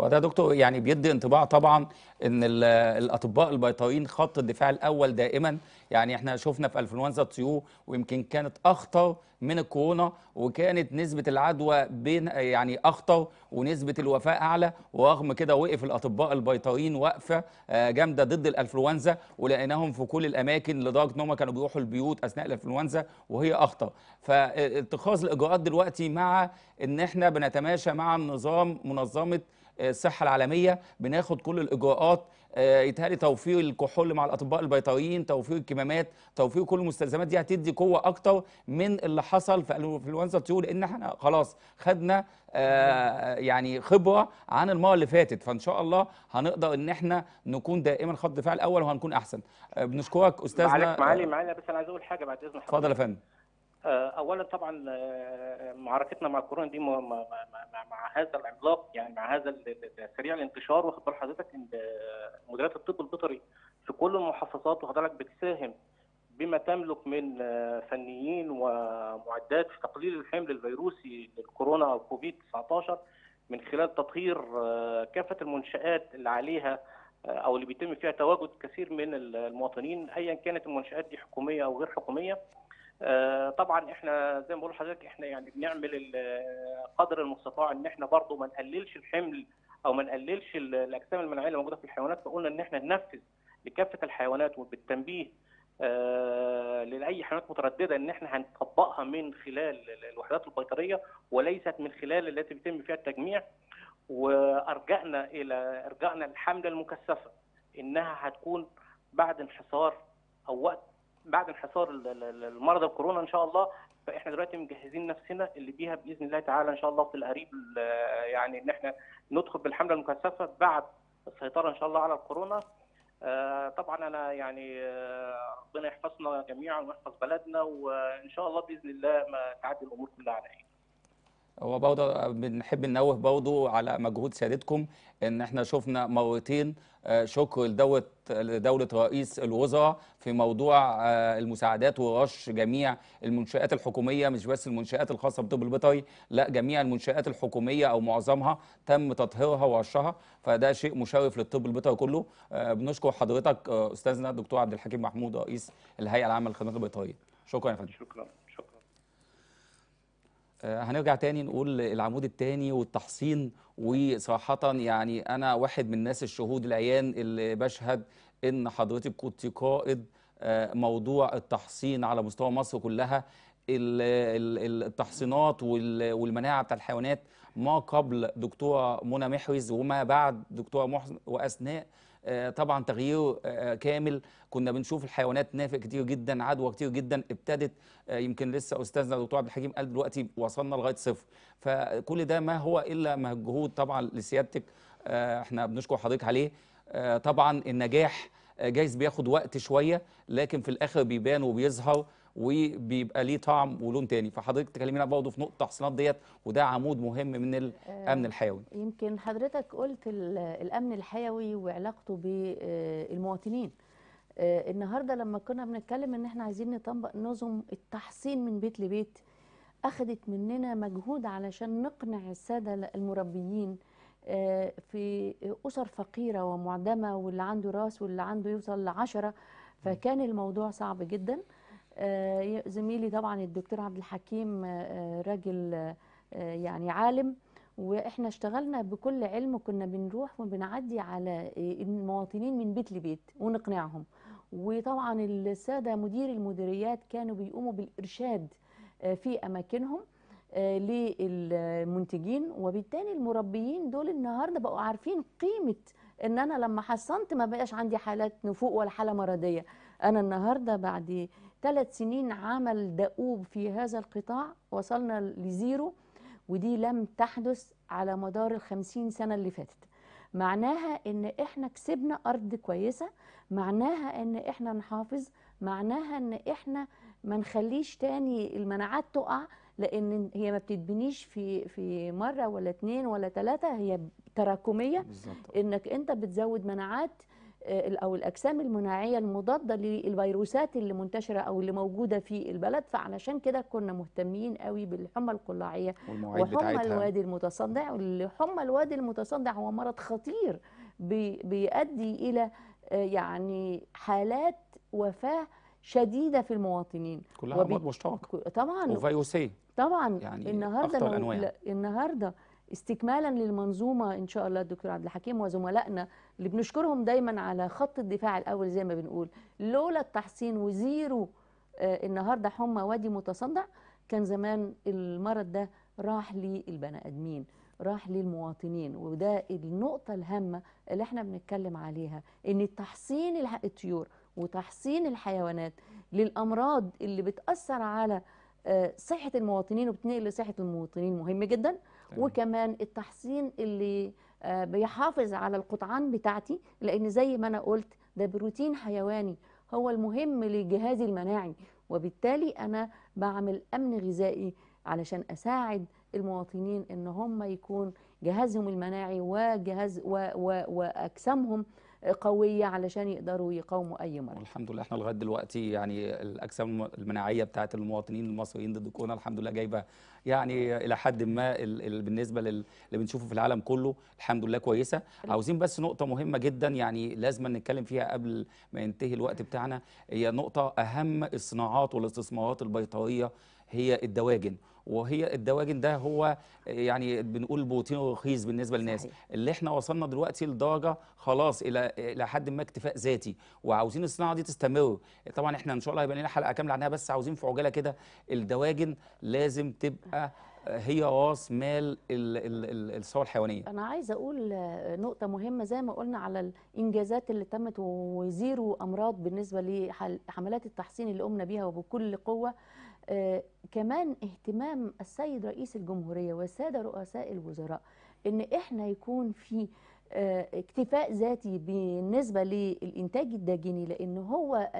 هو ده دكتور يعني بيدي انطباع طبعا ان الاطباء البيطريين خط الدفاع الاول دائما يعني احنا شفنا في انفلونزا الطيور ويمكن كانت اخطر من الكورونا وكانت نسبه العدوى بين يعني اخطر ونسبه الوفاه اعلى ورغم كده وقف الاطباء البيطريين وقفه آه، جامده ضد الانفلونزا ولقيناهم في كل الاماكن لدرجه ان هم كانوا بيروحوا البيوت اثناء الانفلونزا وهي اخطر فاتخاذ الاجراءات دلوقتي مع ان احنا بنتماشى مع النظام منظمه آه، الصحه العالميه بناخد كل الاجراءات آه، يتهيألي توفير الكحول مع الاطباء البيطريين توفير الكمامات توفير كل المستلزمات دي هتدي قوه اكتر من اللي حصل في الانفلونزا الطيور لان احنا خلاص خدنا آه، يعني خبره عن المره اللي فاتت فان شاء الله هنقدر ان احنا نكون دائما خط دفاع الاول وهنكون احسن آه، بنشكرك استاذنا معالي معالي بس انا عايز اقول حاجه بعد اذن حضرتك اتفضل يا فندم آه، اولا طبعا آه، معركتنا مع كورونا دي مع, مع, مع, مع هذا العملاق يعني مع هذا سريع الانتشار واخد بال حضرتك ان آه، مديريات الطب البيطري في كل المحافظات وحضرتك بتساهم بما تملك من فنيين ومعدات في تقليل الحمل الفيروسي للكورونا او كوفيد 19 من خلال تطهير كافه المنشات اللي عليها او اللي بيتم فيها تواجد كثير من المواطنين ايا كانت المنشات دي حكوميه او غير حكوميه آه، طبعا احنا زي ما بقول لحضرتك احنا يعني بنعمل آه، قدر المستطاع ان احنا برضه ما نقللش الحمل او ما نقللش الاجسام المناعيه اللي موجوده في الحيوانات فقلنا ان احنا ننفذ لكافه الحيوانات وبالتنبيه آه، لاي حيوانات متردده ان احنا هنطبقها من خلال الوحدات البيطريه وليست من خلال التي بيتم فيها التجميع وارجعنا الى ارجعنا الحمله المكثفه انها هتكون بعد انحصار او وقت بعد انحصار المرض الكورونا ان شاء الله فاحنا دلوقتي مجهزين نفسنا اللي بيها باذن الله تعالى ان شاء الله في القريب يعني ان احنا ندخل بالحمله المكثفه بعد السيطره ان شاء الله على الكورونا آه، طبعا انا يعني آه، ربنا يحفظنا جميعا ويحفظ بلدنا وان شاء الله باذن الله ما تعدي الامور كلها على خير وبرضه بنحب ننوه برضه على مجهود سيادتكم ان احنا شفنا مرتين آه، شكر لدولة لدولة رئيس الوزراء في موضوع آه، المساعدات ورش جميع المنشآت الحكومية مش بس المنشآت الخاصة بالطب البيطري لا جميع المنشآت الحكومية أو معظمها تم تطهيرها ورشها فده شيء مشرف للطب البيطري كله آه، بنشكر حضرتك أستاذنا الدكتور عبد الحكيم محمود رئيس الهيئة العامة للخدمات البيطرية شكرا يا فندم شكرا آه، هنرجع تاني نقول العمود التاني والتحصين وصراحة يعني أنا واحد من الناس الشهود العيان اللي بشهد إن حضرتك كنت قائد آه، موضوع التحصين على مستوى مصر كلها التحصينات والمناعة بتاع الحيوانات ما قبل دكتورة منى محرز وما بعد دكتورة محسن وأثناء آه، طبعا تغييره آه، آه، كامل كنا بنشوف الحيوانات نافق كتير جدا عدوى كتير جدا ابتدت يمكن لسه استاذنا الدكتور عبد الحكيم قال دلوقتي وصلنا لغايه صفر فكل ده ما هو الا مجهود طبعا لسيادتك احنا بنشكر حضرتك عليه طبعا النجاح جايز بياخد وقت شويه لكن في الاخر بيبان وبيظهر وبيبقى ليه طعم ولون تاني فحضرتك تكلمينا برضه في نقطه التحصينات ديت وده عمود مهم من الامن آه، الحيوي يمكن حضرتك قلت الامن الحيوي وعلاقته بالمواطنين آه، النهارده لما كنا بنتكلم ان احنا عايزين نطبق نظم التحصين من بيت لبيت اخذت مننا مجهود علشان نقنع الساده المربيين آه، في اسر فقيره ومعدمه واللي عنده راس واللي عنده يوصل لعشرة فكان الموضوع صعب جدا آه، زميلي طبعا الدكتور عبد الحكيم آه، آه، راجل يعني عالم واحنا اشتغلنا بكل علم وكنا بنروح وبنعدي على المواطنين من بيت لبيت ونقنعهم وطبعا الساده مدير المديريات كانوا بيقوموا بالارشاد في اماكنهم للمنتجين وبالتالي المربيين دول النهارده بقوا عارفين قيمه ان انا لما حصنت ما بقاش عندي حالات نفوق ولا حاله مرضيه انا النهارده بعد ثلاث سنين عمل دؤوب في هذا القطاع وصلنا لزيرو ودي لم تحدث على مدار الخمسين سنة اللي فاتت معناها ان احنا كسبنا ارض كويسة معناها ان احنا نحافظ معناها ان احنا ما نخليش تاني المناعات تقع لان هي ما بتتبنيش في في مره ولا اتنين ولا تلاته هي تراكميه بالزبط. انك انت بتزود مناعات آه، او الاجسام المناعيه المضاده للفيروسات اللي منتشره او اللي موجوده في البلد فعلشان كده كنا مهتمين قوي بالحمى القلاعيه وحمى الوادي المتصدع حمى الوادي المتصدع هو مرض خطير بيؤدي الى آه، يعني حالات وفاه شديده في المواطنين كلها امراض مشتركه طبعا وفيروسيه طبعا يعني النهارده النهارده استكمالا للمنظومه ان شاء الله الدكتور عبد الحكيم وزملائنا اللي بنشكرهم دايما على خط الدفاع الاول زي ما بنقول لولا التحصين وزيرو آه النهارده حمى وادي متصدع كان زمان المرض ده راح للبني ادمين راح للمواطنين وده النقطه الهامه اللي احنا بنتكلم عليها ان تحصين الطيور وتحصين الحيوانات للامراض اللي بتاثر على آه، صحه المواطنين وبتنقل لصحه المواطنين مهم جدا وكمان التحصين اللي آه، بيحافظ على القطعان بتاعتي لان زي ما انا قلت ده بروتين حيواني هو المهم لجهازي المناعي وبالتالي انا بعمل امن غذائي علشان اساعد المواطنين ان هم يكون جهازهم المناعي وجهاز و و واجسامهم قويه علشان يقدروا يقاوموا اي مرض الحمد لله احنا لغايه دلوقتي يعني الاجسام المناعيه بتاعه المواطنين المصريين ضد الكورونا الحمد لله جايبه يعني الى حد ما بالنسبه لل... اللي بنشوفه في العالم كله الحمد لله كويسه عاوزين بس نقطه مهمه جدا يعني لازم نتكلم فيها قبل ما ينتهي الوقت بتاعنا هي نقطه اهم الصناعات والاستثمارات البيطريه هي الدواجن وهي الدواجن ده هو يعني بنقول بوتين رخيص بالنسبه للناس صحيح. اللي احنا وصلنا دلوقتي لدرجه خلاص الى الى حد ما اكتفاء ذاتي وعاوزين الصناعه دي تستمر طبعا احنا ان شاء الله هيبقى لنا حلقه كامله عنها بس عاوزين في عجاله كده الدواجن لازم تبقى هي راس مال الثروه الحيوانيه. انا عايز اقول نقطه مهمه زي ما قلنا على الانجازات اللي تمت وزيرو امراض بالنسبه لحملات التحسين اللي قمنا بيها وبكل قوه آه، كمان اهتمام السيد رئيس الجمهورية والسادة رؤساء الوزراء ان احنا يكون في آه، اكتفاء ذاتي بالنسبة للإنتاج الداجني لأن هو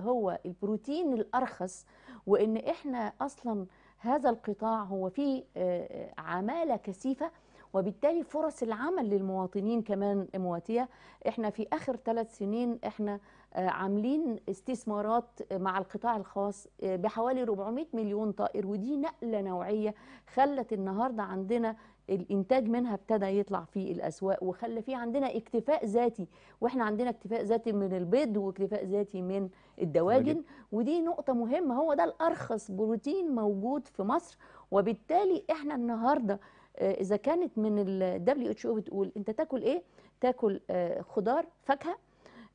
هو البروتين الأرخص وإن إحنا أصلا هذا القطاع هو فيه آه، عمالة كثيفة وبالتالي فرص العمل للمواطنين كمان مواتية إحنا في آخر ثلاث سنين إحنا عاملين استثمارات مع القطاع الخاص آه، بحوالي 400 مليون طائر ودي نقله نوعيه خلت النهارده عندنا الانتاج منها ابتدى يطلع في الاسواق وخلى في عندنا اكتفاء ذاتي واحنا عندنا اكتفاء ذاتي من البيض واكتفاء ذاتي من الدواجن ودي نقطه مهمه هو ده الارخص بروتين موجود في مصر وبالتالي احنا النهارده آه، اذا كانت من ال WHO بتقول انت تاكل ايه تاكل آه، خضار فاكهه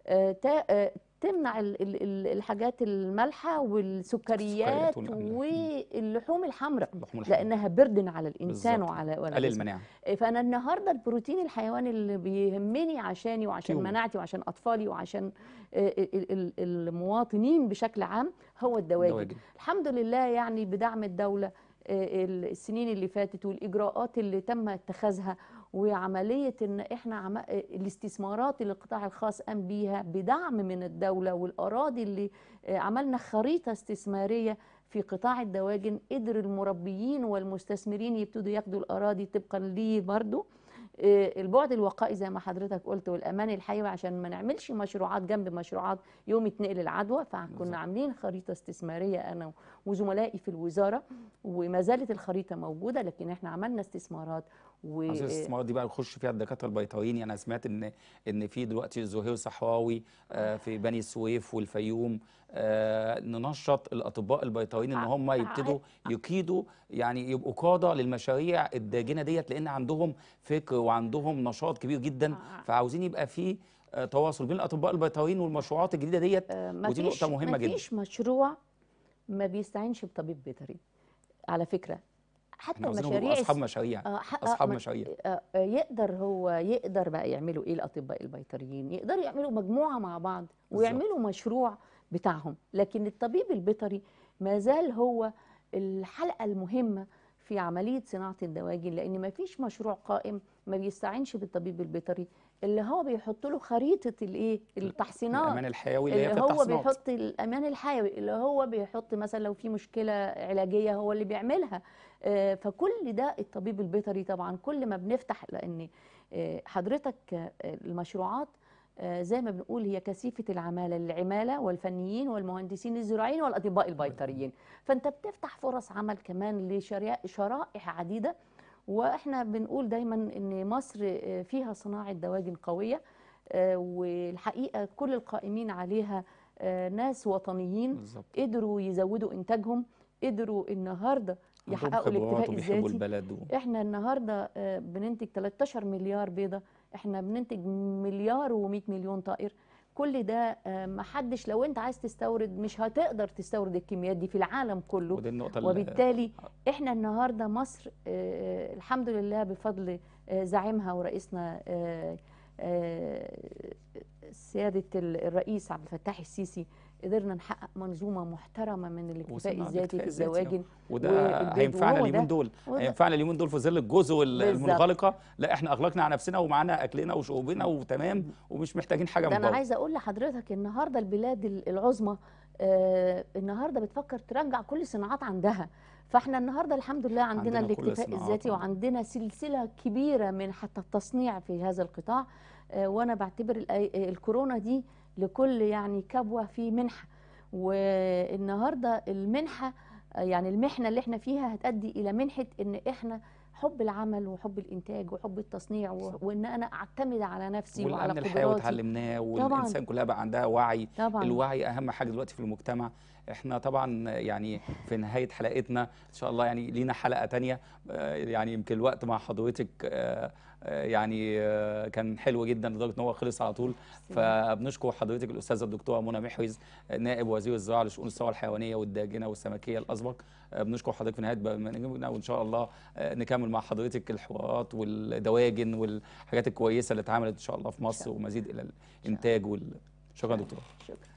آه، آه، تمنع الحاجات المالحه والسكريات واللحوم الحمراء لانها بردن على الانسان بالزبط. وعلى قليل المناعه آه، فانا النهارده البروتين الحيواني اللي بيهمني عشاني وعشان كيوم. مناعتي وعشان اطفالي وعشان المواطنين بشكل عام هو الدواجن الحمد لله يعني بدعم الدوله السنين اللي فاتت والاجراءات اللي تم اتخاذها وعمليه ان احنا عم... الاستثمارات اللي القطاع الخاص قام بيها بدعم من الدوله والاراضي اللي آه، عملنا خريطه استثماريه في قطاع الدواجن قدر المربيين والمستثمرين يبتدوا ياخدوا الاراضي طبقا ليه برضو آه، البعد الوقائي زي ما حضرتك قلت والامان الحيوي عشان ما نعملش مشروعات جنب مشروعات يوم يتنقل العدوى فكنا عاملين خريطه استثماريه انا وزملائي في الوزاره وما زالت الخريطه موجوده لكن احنا عملنا استثمارات و عايزين الاستثمارات دي بقى يخش فيها الدكاتره البيطريين يعني انا سمعت ان ان في دلوقتي زهير صحراوي آه، آه. في بني سويف والفيوم آه، ننشط الاطباء البيطريين ان هم يبتدوا يكيدوا يعني يبقوا قاده للمشاريع الداجنه ديت لان عندهم فكر وعندهم نشاط كبير جدا فعاوزين يبقى في تواصل بين الاطباء البيطريين والمشروعات الجديده ديت ودي نقطه مهمه جدا مفيش مشروع ما بيستعينش بطبيب بيطري على فكره حتى المشاريع اصحاب مشاريع آه، آه، اصحاب مشاريع آه، يقدر هو يقدر بقى يعملوا ايه الاطباء البيطريين يقدروا يعملوا مجموعه مع بعض ويعملوا بالزبط. مشروع بتاعهم لكن الطبيب البيطري ما زال هو الحلقه المهمه في عمليه صناعه الدواجن لان ما فيش مشروع قائم ما بيستعينش بالطبيب البيطري اللي هو بيحط له خريطه الايه التحصينات الامان الحيوي اللي, اللي هي هو بيحط الامان الحيوي اللي هو بيحط مثلا لو في مشكله علاجيه هو اللي بيعملها آه، فكل ده الطبيب البيطري طبعا كل ما بنفتح لان آه، حضرتك آه، المشروعات زي ما بنقول هي كثيفة العمالة العمالة والفنيين والمهندسين الزراعيين والأطباء البيطريين فأنت بتفتح فرص عمل كمان لشرائح عديدة واحنا بنقول دايما ان مصر آه، فيها صناعه دواجن قويه آه، والحقيقه كل القائمين عليها آه، ناس وطنيين بالزبط. قدروا يزودوا انتاجهم قدروا النهارده يحققوا الاكتفاء الذاتي احنا النهارده بننتج 13 مليار بيضه احنا بننتج مليار و100 مليون طائر كل ده آه، محدش لو انت عايز تستورد مش هتقدر تستورد الكميات دي في العالم كله وبالتالي احنا النهارده مصر آه، آه، الحمد لله بفضل زعيمها ورئيسنا آه، سيادة الرئيس عبد الفتاح السيسي قدرنا نحقق منظومه محترمه من الاكتفاء الذاتي في الزواجن وده هينفعنا اليومين دول هينفعنا اليومين دول في ظل الجزء المنغلقه لا احنا اغلقنا على نفسنا ومعانا اكلنا وشربنا وتمام ومش محتاجين حاجه من بره انا عايزه اقول لحضرتك النهارده البلاد العظمى آه النهارده بتفكر ترجع كل الصناعات عندها فاحنا النهارده الحمد لله عندنا, عندنا الاكتفاء الذاتي وعندنا سلسله كبيره من حتى التصنيع في هذا القطاع آه، وانا بعتبر آه، آه، الكورونا دي لكل يعني كبوه في منحه والنهارده المنحه يعني المحنه اللي احنا فيها هتؤدي الى منحه ان احنا حب العمل وحب الانتاج وحب التصنيع وان انا اعتمد على نفسي وعلى قدراتي والامن الحيوي اتعلمناه والانسان كلها بقى عندها وعي طبعًا. الوعي اهم حاجه دلوقتي في المجتمع احنا طبعا يعني في نهايه حلقتنا ان شاء الله يعني لينا حلقه ثانيه آه، يعني يمكن الوقت مع حضرتك آه، آه، يعني كان حلو جدا لدرجه ان هو خلص على طول فبنشكر حضرتك الاستاذه الدكتوره منى محرز نائب وزير الزراعه لشؤون الثروه الحيوانيه والداجنه والسمكيه الاسبق بنشكر حضرتك في نهايه برنامجنا وان شاء الله نكمل مع حضرتك الحوارات والدواجن والحاجات الكويسه اللي اتعملت ان شاء الله في مصر ومزيد الى الانتاج وال... شكرا دكتوره شكرا